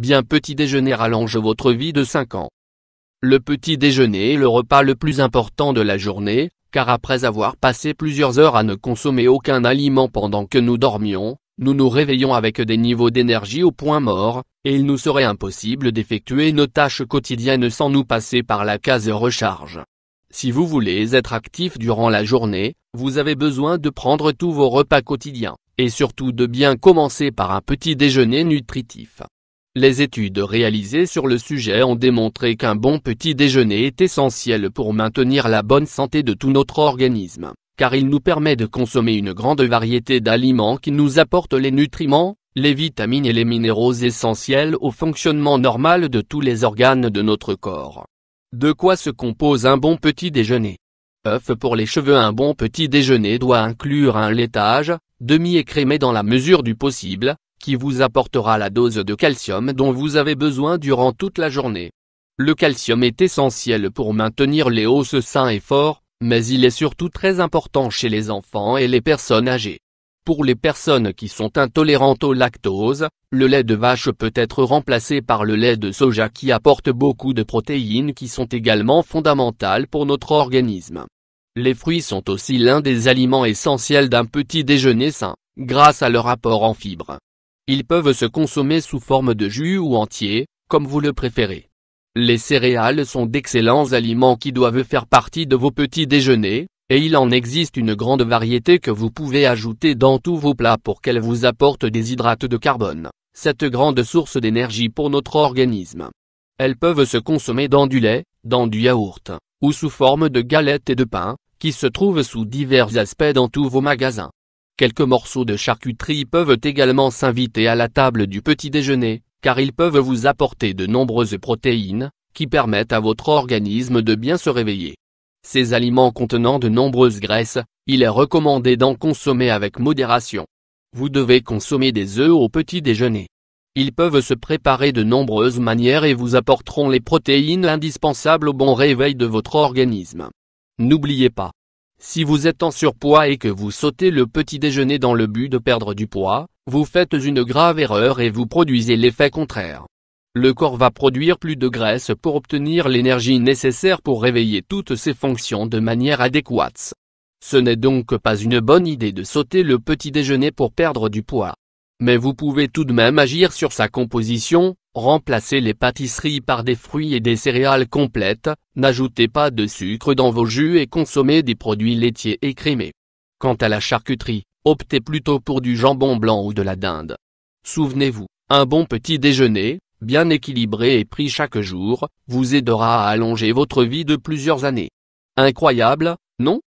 bien petit déjeuner rallonge votre vie de 5 ans. Le petit déjeuner est le repas le plus important de la journée, car après avoir passé plusieurs heures à ne consommer aucun aliment pendant que nous dormions, nous nous réveillons avec des niveaux d'énergie au point mort, et il nous serait impossible d'effectuer nos tâches quotidiennes sans nous passer par la case recharge. Si vous voulez être actif durant la journée, vous avez besoin de prendre tous vos repas quotidiens, et surtout de bien commencer par un petit déjeuner nutritif. Les études réalisées sur le sujet ont démontré qu'un bon petit déjeuner est essentiel pour maintenir la bonne santé de tout notre organisme, car il nous permet de consommer une grande variété d'aliments qui nous apportent les nutriments, les vitamines et les minéraux essentiels au fonctionnement normal de tous les organes de notre corps. De quoi se compose un bon petit déjeuner Œufs pour les cheveux Un bon petit déjeuner doit inclure un laitage, demi-écrémé dans la mesure du possible, qui vous apportera la dose de calcium dont vous avez besoin durant toute la journée. Le calcium est essentiel pour maintenir les os sains et forts, mais il est surtout très important chez les enfants et les personnes âgées. Pour les personnes qui sont intolérantes au lactose, le lait de vache peut être remplacé par le lait de soja qui apporte beaucoup de protéines qui sont également fondamentales pour notre organisme. Les fruits sont aussi l'un des aliments essentiels d'un petit déjeuner sain, grâce à leur apport en fibres. Ils peuvent se consommer sous forme de jus ou entiers, comme vous le préférez. Les céréales sont d'excellents aliments qui doivent faire partie de vos petits déjeuners, et il en existe une grande variété que vous pouvez ajouter dans tous vos plats pour qu'elles vous apportent des hydrates de carbone, cette grande source d'énergie pour notre organisme. Elles peuvent se consommer dans du lait, dans du yaourt, ou sous forme de galettes et de pain, qui se trouvent sous divers aspects dans tous vos magasins. Quelques morceaux de charcuterie peuvent également s'inviter à la table du petit déjeuner, car ils peuvent vous apporter de nombreuses protéines, qui permettent à votre organisme de bien se réveiller. Ces aliments contenant de nombreuses graisses, il est recommandé d'en consommer avec modération. Vous devez consommer des œufs au petit déjeuner. Ils peuvent se préparer de nombreuses manières et vous apporteront les protéines indispensables au bon réveil de votre organisme. N'oubliez pas, si vous êtes en surpoids et que vous sautez le petit déjeuner dans le but de perdre du poids, vous faites une grave erreur et vous produisez l'effet contraire. Le corps va produire plus de graisse pour obtenir l'énergie nécessaire pour réveiller toutes ses fonctions de manière adéquate. Ce n'est donc pas une bonne idée de sauter le petit déjeuner pour perdre du poids. Mais vous pouvez tout de même agir sur sa composition, remplacer les pâtisseries par des fruits et des céréales complètes, n'ajoutez pas de sucre dans vos jus et consommez des produits laitiers écrémés. Quant à la charcuterie, optez plutôt pour du jambon blanc ou de la dinde. Souvenez-vous, un bon petit déjeuner, bien équilibré et pris chaque jour, vous aidera à allonger votre vie de plusieurs années. Incroyable, non